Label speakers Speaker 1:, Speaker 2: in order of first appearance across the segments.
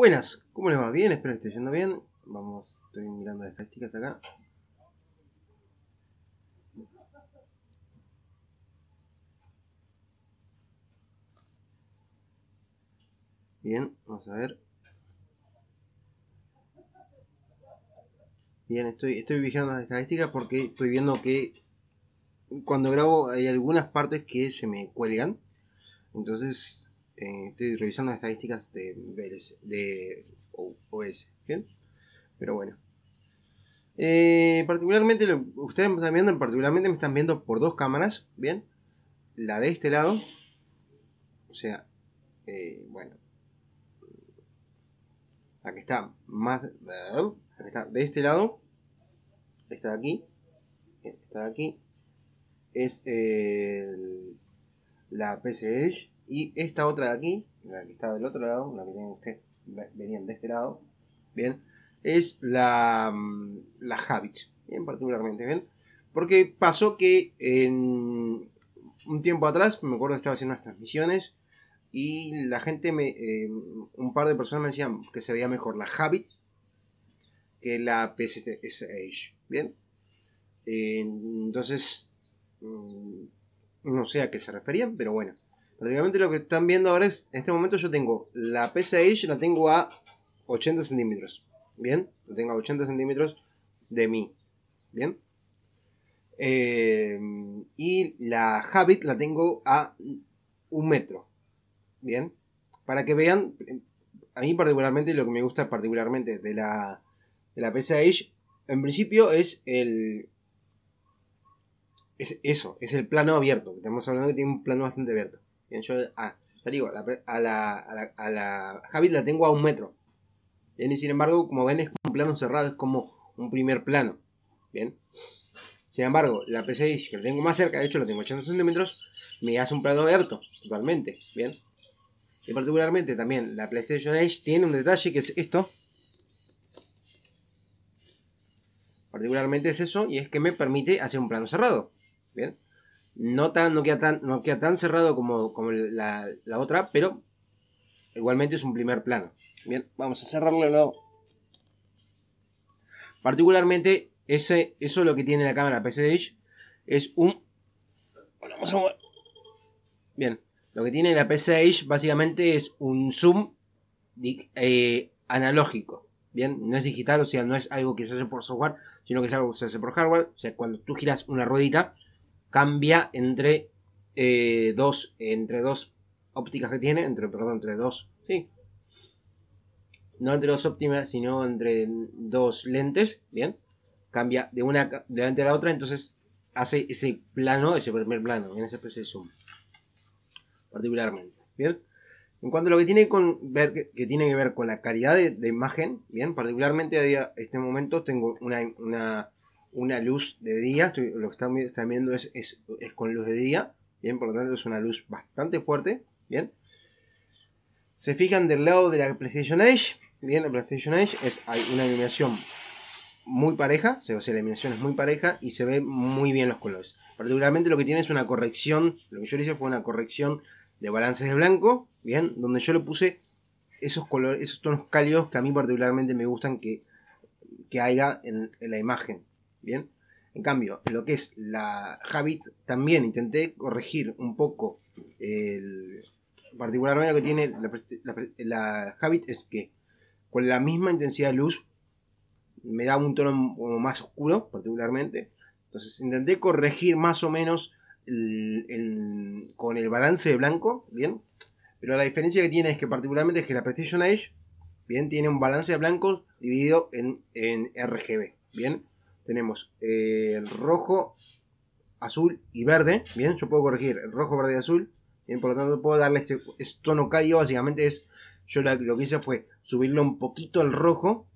Speaker 1: Buenas, ¿cómo les va? Bien, espero que esté yendo bien. Vamos, estoy mirando las estadísticas acá. Bien, vamos a ver. Bien, estoy, estoy vigilando las estadísticas porque estoy viendo que cuando grabo hay algunas partes que se me cuelgan. Entonces eh, estoy revisando las estadísticas de, OS, ¿bien? Pero bueno. Eh, particularmente, ustedes me están viendo, particularmente me están viendo por dos cámaras, ¿bien? La de este lado, o sea, eh, bueno, la que está más, la que está de este lado, esta de aquí, esta de aquí, es la la Edge y esta otra de aquí, la que está del otro lado, la que tienen ustedes, venían de este lado, ¿bien? Es la, mm, la bien particularmente, ¿bien? Porque pasó que en un tiempo atrás, me acuerdo que estaba haciendo unas transmisiones y la gente, me, em, un par de personas me decían que se veía mejor la Habit que la PSSH, ¿bien? entonces, mm, no sé a qué se referían, pero bueno. Prácticamente lo que están viendo ahora es, en este momento yo tengo la PSH la tengo a 80 centímetros. Bien, la tengo a 80 centímetros de mí. Bien. Eh, y la Habit la tengo a un metro. Bien. Para que vean, a mí particularmente lo que me gusta particularmente de la, de la en principio es el... Es eso, es el plano abierto. Estamos hablando que tiene un plano bastante abierto. Bien, yo, ah, ya digo, a, la, a, la, Javi la tengo a un metro. y sin embargo, como ven, es un plano cerrado, es como un primer plano. Bien. Sin embargo, la PC que lo tengo más cerca, de hecho lo tengo a 80 centímetros, me hace un plano abierto, totalmente. Bien. Y particularmente también la PlayStation Edge tiene un detalle que es esto. Particularmente es eso, y es que me permite hacer un plano cerrado. Bien. No, tan, no, queda, tan, no queda tan cerrado como, la, otra, pero igualmente es un primer plano. Bien, vamos a cerrarlo de Particularmente, ese, eso es lo que tiene la cámara PC-Edge. Es un... Bien, lo que tiene la PC-Edge básicamente es un zoom eh, analógico. Bien, no es digital, o sea, no es algo que se hace por software, sino que es algo que se hace por hardware. O sea, cuando tú giras una ruedita, cambia entre eh, dos, entre dos ópticas que tiene, entre, perdón, entre dos, sí. No entre dos ópticas, sino entre dos lentes, bien. Cambia de una delante a la otra, entonces hace ese plano, ese primer plano, en esa especie de zoom. Particularmente, bien. En cuanto a lo que tiene, que tiene que ver con la calidad de, imagen, bien, particularmente a este momento tengo una una luz de día, lo que están, viendo es, es, con luz de día, bien, por lo tanto es una luz bastante fuerte, bien. Se fijan del lado de la PlayStation Edge, bien, la PlayStation Edge es, hay una iluminación muy pareja, o sea, la iluminación es muy pareja y se ven muy bien los colores. Particularmente lo que tiene es una corrección, lo que yo le hice fue una corrección de balances de blanco, bien, donde yo le puse esos colores, esos tonos cálidos que a mí particularmente me gustan que, que haya en la imagen, Bien. En cambio, lo que es la Habit, también intenté corregir un poco el. Particularmente lo que tiene la, Habit es que con la misma intensidad de luz me da un tono más oscuro, particularmente. Entonces intenté corregir más o menos con el balance de blanco, ¿bien? Pero la diferencia que tiene es que particularmente es que la PlayStation Edge, ¿bien? Tiene un balance de blanco dividido en, en RGB, ¿bien? tenemos eh, el rojo, azul y verde. Bien, yo puedo corregir el rojo, verde y azul. Bien, por lo tanto puedo darle este, tono cálido. Básicamente es, yo lo que hice fue subirle un poquito al rojo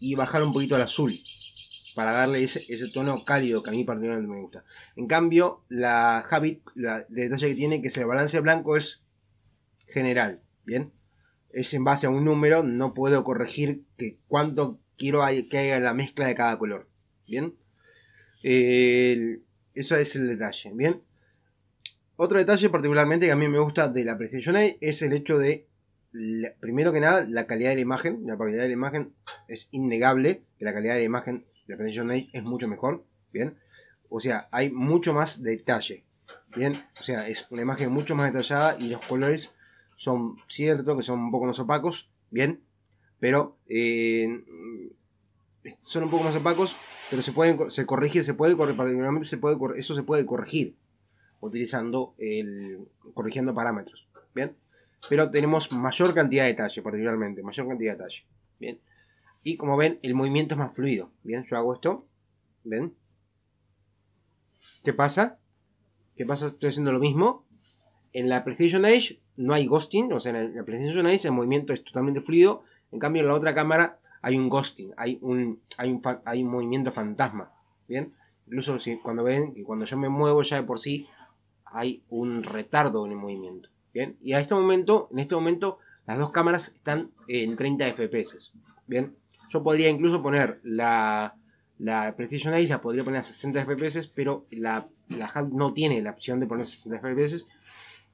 Speaker 1: y bajar un poquito al azul. Para darle ese, tono cálido que a mí particularmente me gusta. En cambio, la Habit, la, detalle que tiene que es el balance blanco es general. Bien, es en base a un número, no puedo corregir que cuánto quiero que haya la mezcla de cada color. ¿bien? Ese eso es el detalle, ¿bien? Otro detalle particularmente que a mí me gusta de la PlayStation 8 es el hecho de, primero que nada, la calidad de la imagen. La calidad de la imagen es innegable, que la calidad de la imagen de la PlayStation es mucho mejor, ¿bien? O sea, hay mucho más detalle, ¿bien? O sea, es una imagen mucho más detallada y los colores son cierto que son un poco más opacos, ¿bien? Pero eh, son un poco más opacos, pero se pueden se corregir, se puede corregir, particularmente se puede, eso se puede corregir utilizando el corrigiendo parámetros, ¿bien? Pero tenemos mayor cantidad de detalle particularmente, mayor cantidad de detalle, ¿bien? Y como ven, el movimiento es más fluido, ¿bien? Yo hago esto, ¿ven? ¿Qué pasa? ¿Qué pasa? Estoy haciendo lo mismo. En la PlayStation Edge no hay ghosting, o sea, en la PlayStation Edge el movimiento es totalmente fluido. En cambio, en la otra cámara hay un ghosting, hay un, hay un, movimiento fantasma, ¿bien? Incluso cuando ven que cuando yo me muevo ya de por sí hay un retardo en el movimiento, ¿bien? Y a este momento, en este momento, las dos cámaras están en 30 FPS, ¿bien? Yo podría incluso poner la, la Precision la podría poner a 60 FPS, pero la, la HUD no tiene la opción de poner 60 FPS,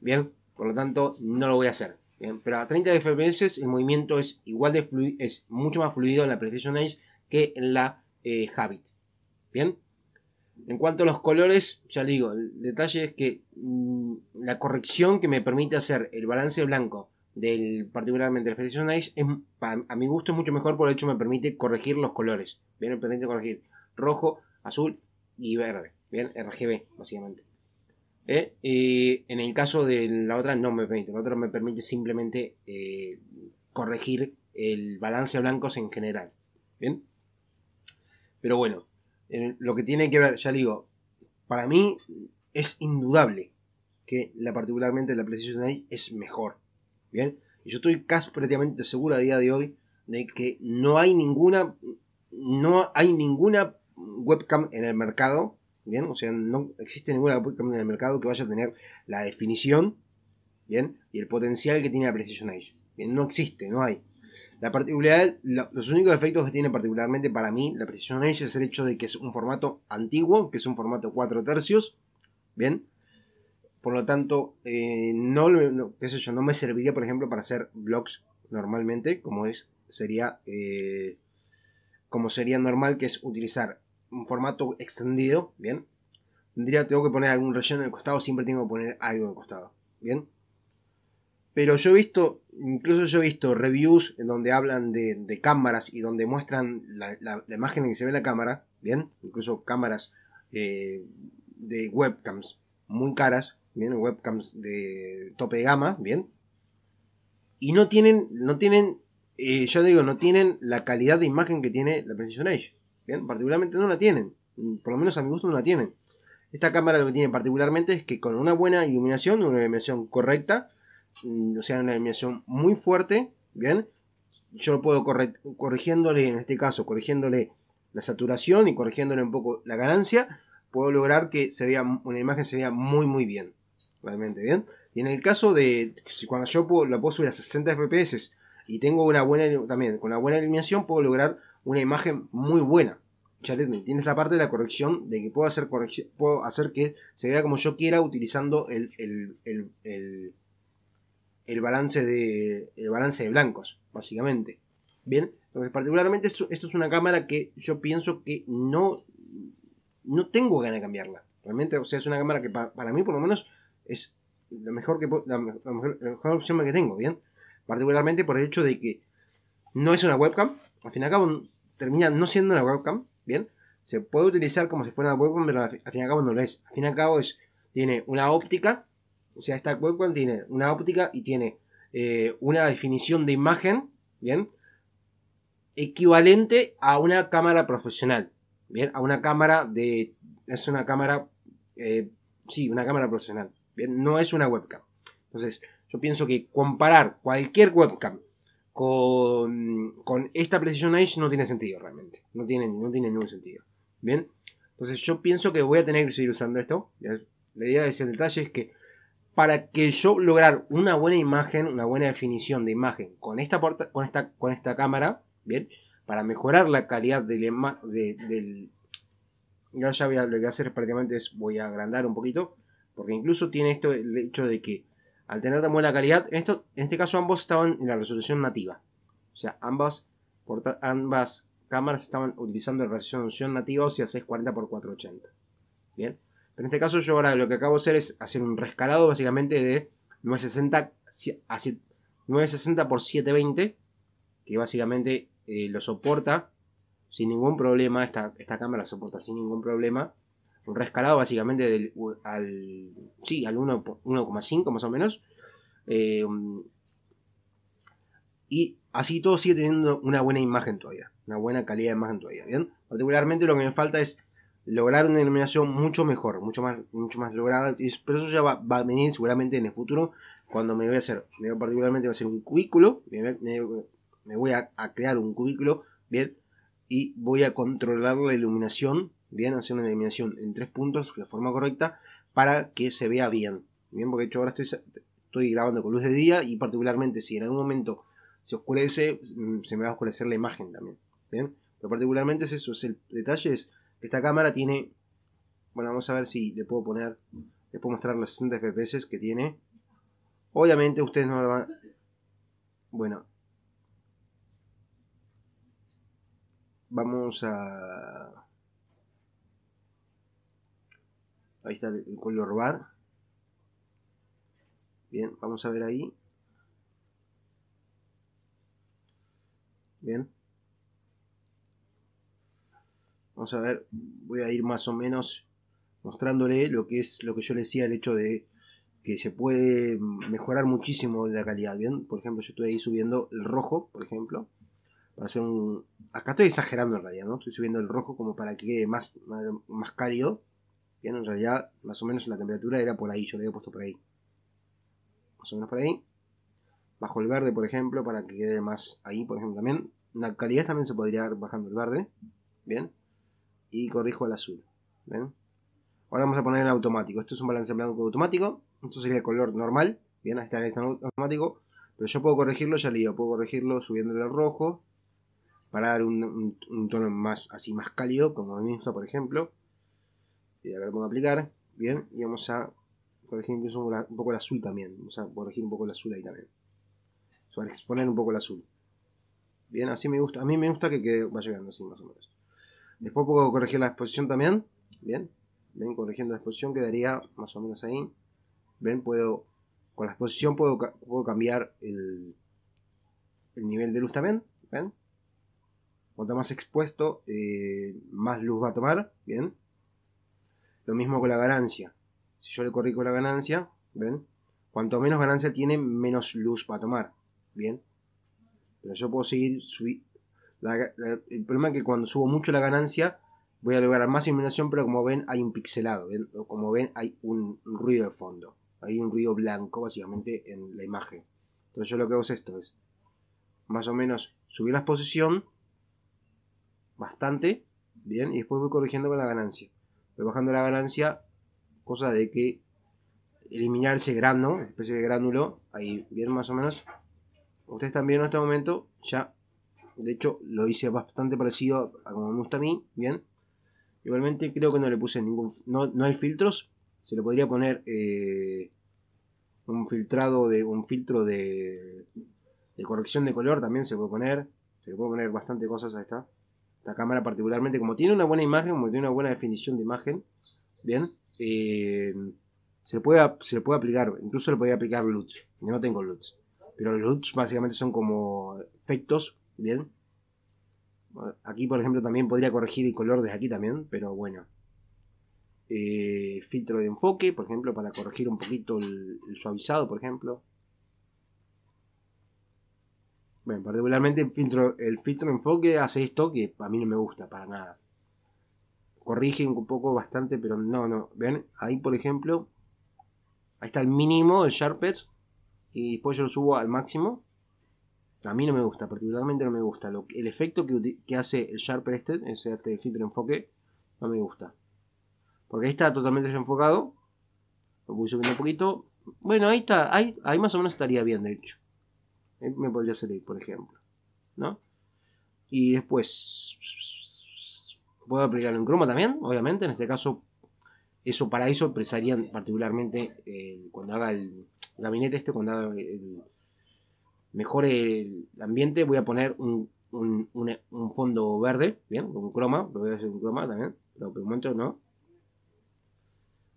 Speaker 1: ¿bien? Por lo tanto, no lo voy a hacer. Eh, pero a 30 FPS el movimiento es igual de fluido, es mucho más fluido en la PlayStation nice que en la eh, Habit. Bien. En cuanto a los colores, ya les digo, el detalle es que mm, la corrección que me permite hacer el balance blanco del particularmente la PlayStation Edge es a mi gusto es mucho mejor por el hecho me permite corregir los colores. Bien, me permite corregir rojo, azul y verde. Bien, RGB básicamente. ¿eh? en el caso de la otra no me permite, la otra me permite simplemente eh, corregir el balance de blancos en general. ¿Bien? Pero bueno, lo que tiene que ver, ya digo, para mí es indudable que la, particularmente la Precision Edge es mejor. ¿Bien? Y yo estoy casi prácticamente seguro a día de hoy de que no hay ninguna, no hay ninguna webcam en el mercado ¿bien? O sea, no existe ninguna en el mercado que vaya a tener la definición, ¿bien? Y el potencial que tiene la Precision Edge, ¿bien? No existe, no hay. La particularidad, los únicos efectos que tiene particularmente para mí la Precision Edge es el hecho de que es un formato antiguo, que es un formato 4 tercios, ¿bien? Por lo tanto, eh, no, qué sé yo, no me serviría, por ejemplo, para hacer blogs normalmente, como es, sería, eh, como sería normal, que es utilizar un formato extendido, ¿bien? Tendría, tengo que poner algún relleno en el costado, siempre tengo que poner algo de costado, ¿bien? Pero yo he visto, incluso yo he visto reviews en donde hablan de, cámaras y donde muestran la, imagen en que se ve la cámara, ¿bien? Incluso cámaras eh, de webcams muy caras, ¿bien? Webcams de tope de gama, ¿bien? Y no tienen, no tienen, eh, ya yo digo, no tienen la calidad de imagen que tiene la Precision Edge. ¿bien? Particularmente no la tienen, por lo menos a mi gusto no la tienen. Esta cámara lo que tiene particularmente es que con una buena iluminación, una iluminación correcta, mm, o sea, una iluminación muy fuerte, ¿bien? Yo puedo corrigiéndole, en este caso, corrigiéndole la saturación y corrigiéndole un poco la ganancia, puedo lograr que se vea una imagen se vea muy muy bien, realmente bien. Y en el caso de cuando yo la puedo subir a 60 FPS y tengo una buena también con una buena iluminación puedo lograr una imagen muy buena, ya tienes la parte de la corrección, de que puedo hacer, puedo hacer que se vea como yo quiera utilizando el, balance, de, el balance de blancos, básicamente. Bien, particularmente esto, es una cámara que yo pienso que no, no tengo ganas de cambiarla. Realmente, o sea, es una cámara que para, mí por lo menos es lo mejor que, la mejor, la mejor opción que tengo, ¿bien? Particularmente por el hecho de que no es una webcam. Al fin y al cabo termina no siendo una webcam ¿bien? Se puede utilizar como si fuera una webcam, pero al fin y al cabo no lo es. Al fin y al cabo es, tiene una óptica, o sea, esta webcam tiene una óptica y tiene eh, una definición de imagen, ¿bien? Equivalente a una cámara profesional, ¿bien? A una cámara de... Es una cámara... Eh, sí, una cámara profesional, ¿bien? No es una webcam. Entonces, yo pienso que comparar cualquier webcam con, esta Precisión Edge no tiene sentido realmente. No tiene, no tiene ningún sentido. Bien, entonces yo pienso que voy a tener que seguir usando esto. La idea de ese detalle es que para que yo lograr una buena imagen, una buena definición de imagen con esta, con esta, con esta cámara, bien, para mejorar la calidad del, del ya, ya lo que voy a hacer prácticamente es voy a agrandar un poquito, porque incluso tiene esto el hecho de que al tener tan buena calidad, en, esto, en este caso ambos estaban en la resolución nativa. O sea, ambas, ambas cámaras estaban utilizando la resolución nativa, o sea, 640x480. Bien, pero en este caso yo ahora lo que acabo de hacer es hacer un rescalado básicamente de 960 960x720, que básicamente eh, lo soporta sin ningún problema, esta, esta cámara soporta sin ningún problema un rescalado básicamente al, sí, al 1,5 más o menos. Eh, y así todo sigue teniendo una buena imagen todavía, una buena calidad de imagen todavía, ¿bien? Particularmente lo que me falta es lograr una iluminación mucho mejor, mucho más, mucho más lograda, pero eso ya va, a venir seguramente en el futuro, cuando me voy a hacer, me particularmente va a ser un cubículo, me, me voy a, a, crear un cubículo, ¿bien? Y voy a controlar la iluminación Bien, hacer una eliminación en tres puntos de forma correcta para que se vea bien. Bien, porque hecho ahora estoy, grabando con luz de día y particularmente si en algún momento se oscurece, mm, se me va a oscurecer la imagen también. Bien, pero particularmente es eso, es el detalle es que esta cámara tiene, bueno, vamos a ver si le puedo poner, le puedo mostrar los 60 FPS que tiene. Obviamente ustedes no lo van, bueno, vamos a Ahí está el color bar. Bien, vamos a ver ahí. Bien. Vamos a ver, voy a ir más o menos mostrándole lo que es lo que yo le decía, el hecho de que se puede mejorar muchísimo la calidad, ¿bien? Por ejemplo, yo estoy ahí subiendo el rojo, por ejemplo, para hacer un... Acá estoy exagerando en realidad, ¿no? Estoy subiendo el rojo como para que quede más, más cálido. Bien, en realidad, más o menos la temperatura era por ahí, yo le había puesto por ahí. Más o menos por ahí. Bajo el verde, por ejemplo, para que quede más ahí, por ejemplo, también. La calidad también se podría ir bajando el verde. Bien. Y corrijo el azul. Bien. Ahora vamos a poner el automático. Esto es un balance blanco automático. Esto sería el color normal. Bien, ahí está el automático. Pero yo puedo corregirlo, ya le puedo corregirlo subiendo el rojo. Para dar un, tono más así más cálido, como el mismo, por ejemplo y acá lo pongo a aplicar, bien, y vamos a corregir incluso un poco el azul también, vamos a corregir un poco el azul ahí también, sobre exponer un poco el azul, bien, así me gusta, a mí me gusta que quede, va llegando así más o menos. Después puedo corregir la exposición también, bien, ven, corrigiendo la exposición quedaría más o menos ahí, ven, puedo, con la exposición puedo, puedo cambiar el, el nivel de luz también, ven, cuanto más expuesto, eh, más luz va a tomar, bien, lo mismo con la ganancia. Si yo le corrijo la ganancia, ¿ven? Cuanto menos ganancia tiene, menos luz va a tomar. ¿Bien? Pero yo puedo seguir subir. el problema es que cuando subo mucho la ganancia, voy a lograr más iluminación, pero como ven, hay un pixelado. ¿ven? Como ven, hay un ruido de fondo. Hay un ruido blanco, básicamente, en la imagen. Entonces yo lo que hago es esto, es más o menos subir la exposición bastante, bien, y después voy corrigiendo con la ganancia bajando la ganancia, cosa de que eliminar ese grano, especie de gránulo, ahí bien más o menos. Ustedes también en este momento, ya, de hecho lo hice bastante parecido a como me gusta a mí, bien. Igualmente creo que no le puse ningún, no, hay filtros, se le podría poner eh, un filtrado de, un filtro de, de corrección de color también se puede poner, se le puede poner bastante cosas a esta. Esta cámara particularmente, como tiene una buena imagen, como tiene una buena definición de imagen, bien, eh, se, le puede, se puede aplicar, incluso le podría aplicar LUTs. Yo no tengo LUTs. Pero los LUTs básicamente son como efectos, bien. Aquí, por ejemplo, también podría corregir el color desde aquí también, pero bueno. Eh, filtro de enfoque, por ejemplo, para corregir un poquito el suavizado, por ejemplo. Bueno, particularmente el filtro, el filtro enfoque hace esto que a mí no me gusta para nada. Corrige un poco bastante, pero no, no. ¿Ven? Ahí, por ejemplo, ahí está el mínimo el Sharpets y después yo lo subo al máximo. A mí no me gusta, particularmente no me gusta. Lo, el efecto que, hace el Sharper este, ese este filtro enfoque, no me gusta. Porque ahí está totalmente desenfocado. Lo voy subiendo un poquito. Bueno, ahí está. Ahí, ahí más o menos estaría bien, de hecho. Eh, me podría salir, por ejemplo. ¿No? Y después, puedo aplicarlo en croma también, obviamente. En este caso, eso para eso presaría particularmente eh, cuando haga el gabinete este, cuando haga el, mejore el ambiente, voy a poner un, un, fondo verde, bien, con croma, lo voy a hacer un croma también, lo por momento no.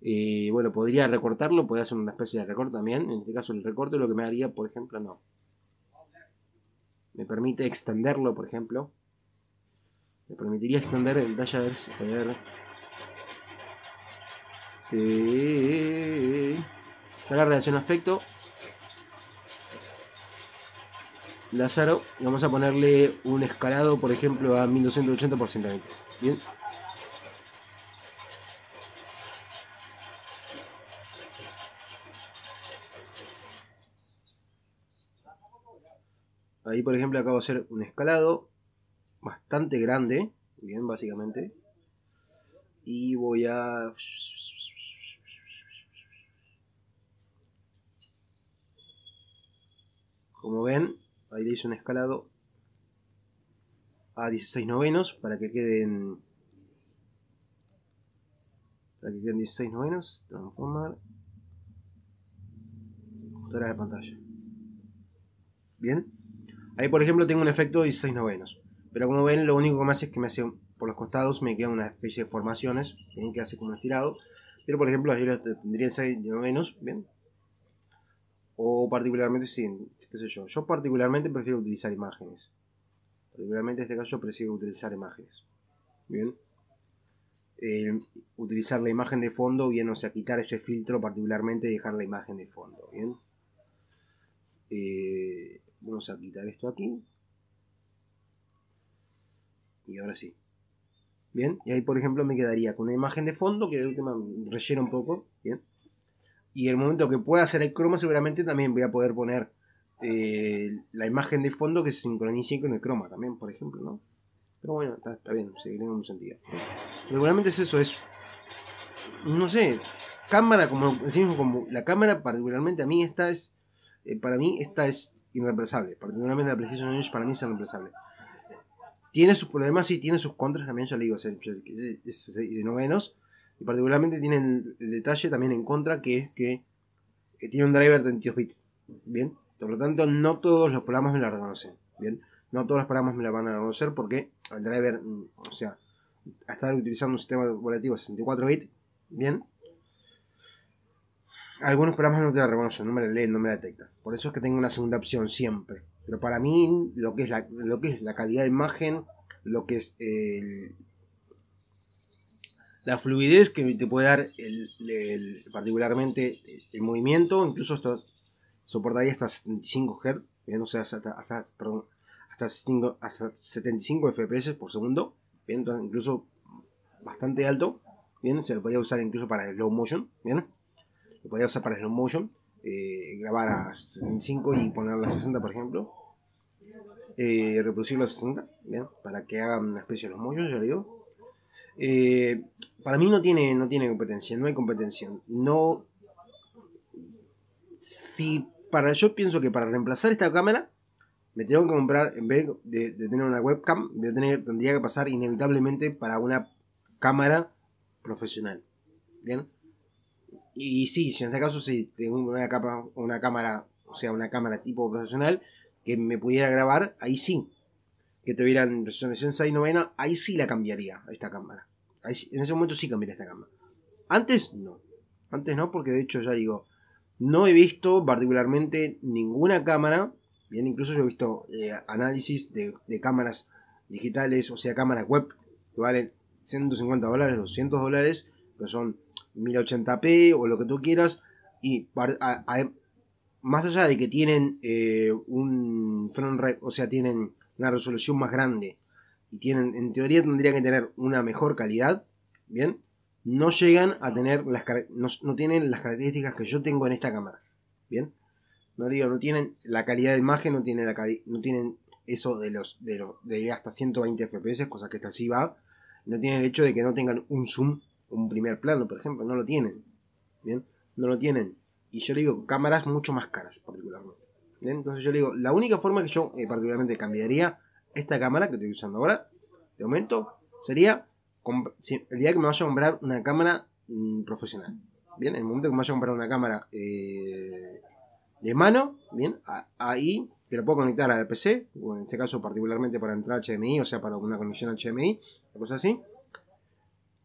Speaker 1: y bueno, podría recortarlo, podría hacer una especie de recorte también. En este caso, el recorte lo que me haría, por ejemplo, no me permite extenderlo, por ejemplo. Me permitiría extender el Dash a ver. Eh, relación aspecto. lázaro Y vamos a ponerle un escalado, por ejemplo, a 1280 por 120. Bien. Ahí, por ejemplo, acabo de hacer un escalado bastante grande, bien, básicamente. Y voy a... Como ven, ahí le hice un escalado a 16 novenos para que queden... Para que queden 16 novenos, transformar... Ajustar de pantalla. Bien. Ahí, por ejemplo, tengo un efecto de 16 novenos. Pero como ven, lo único que me hace es que me hace por los costados, me queda una especie de formaciones, bien que hace como estirado. Pero, por ejemplo, yo tendría 6 novenos, bien. O particularmente, sí, qué sé yo. Yo particularmente prefiero utilizar imágenes. Particularmente en este caso prefiero utilizar imágenes. Bien. Eh, utilizar la imagen de fondo, bien, o sea, quitar ese filtro particularmente y dejar la imagen de fondo, bien. Eh, Vamos a quitar esto aquí. Y ahora sí. Bien, y ahí por ejemplo me quedaría con una imagen de fondo que de última rellena un poco. Bien. Y el momento que pueda hacer el croma, seguramente también voy a poder poner eh, la imagen de fondo que se sincronice con el croma también, por ejemplo, ¿no? Pero bueno, está, bien, sí es eso, es. No sé, cámara, como como la cámara, particularmente a mí, esta es. Eh, para mí, esta es irreemplazable. Particularmente la PlayStation para mí es irreemplazable. Tiene sus problemas, y tiene sus contras también, ya le digo, es, Y particularmente tiene el, detalle también en contra, que es que, eh, tiene un driver de 32 bits. Bien, por lo tanto, no todos los programas me la reconocen. Bien, no todos los programas me la van a reconocer porque el driver, mm, o sea, a estar utilizando un sistema operativo 64 bits, bien, algunos programas no te la reconocen, no me la leen, no me la detectan. Por eso es que tengo una segunda opción siempre. Pero para mí, lo que es la, lo que es la calidad de imagen, lo que es la fluidez que te puede dar el, particularmente el movimiento, incluso esto soportaría hasta 75 Hz, bien, o sea, hasta, 75 FPS por segundo, bien, incluso bastante alto, bien, se lo podía usar incluso para slow motion, bien lo podía usar para slow motion, eh, grabar a 5 y ponerla a 60, por ejemplo, reproducir eh, reproducirlo a 60, para que haga una especie de slow motion, ya le digo. Eh, para mí no tiene, no tiene competencia, no hay competencia. No. Si para yo pienso que para reemplazar esta cámara, me tengo que comprar, en vez de, tener una webcam, voy a tener, tendría que pasar inevitablemente para una cámara profesional. Bien, y sí, en este caso si tengo una, capa, una cámara, o sea, una cámara tipo profesional que me pudiera grabar, ahí sí. Que tuvieran resolución 6 novena, ahí sí la cambiaría esta cámara. en ese momento sí cambiaría esta cámara. Antes no. Antes no, porque de hecho ya digo, no he visto particularmente ninguna cámara. Bien, incluso yo he visto eh, análisis de, de cámaras digitales, o sea, cámaras web, que valen 150 dólares, 200 dólares, pero son 1080p o lo que tú quieras. Y más allá de que tienen eh, un front o sea, tienen una resolución más grande y tienen, en teoría tendrían que tener una mejor calidad, ¿bien? No llegan a tener las no, tienen las características que yo tengo en esta cámara, ¿bien? No digo, no tienen la calidad de imagen, no tienen, la no tienen eso de los de, de hasta 120 FPS, cosa que esta así va. No tienen el hecho de que no tengan un zoom un primer plano, por ejemplo, no lo tienen. ¿Bien? No lo tienen. Y yo le digo, cámaras mucho más caras, particularmente. Entonces yo le digo, la única forma que yo eh, particularmente cambiaría esta cámara que estoy usando ahora, de momento, sería el día que me vaya a comprar una cámara mm, profesional. Bien, en el momento que me vaya a comprar una cámara eh, de mano, bien, ahí que lo puedo conectar al PC, o en este caso particularmente para entrar HDMI, o sea, para una conexión HDMI, una cosa así.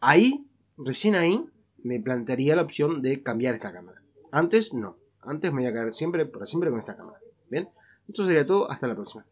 Speaker 1: Ahí recién ahí me plantearía la opción de cambiar esta cámara. Antes no. Antes me voy a quedar siempre, para siempre con esta cámara. Bien. Esto sería todo. Hasta la próxima.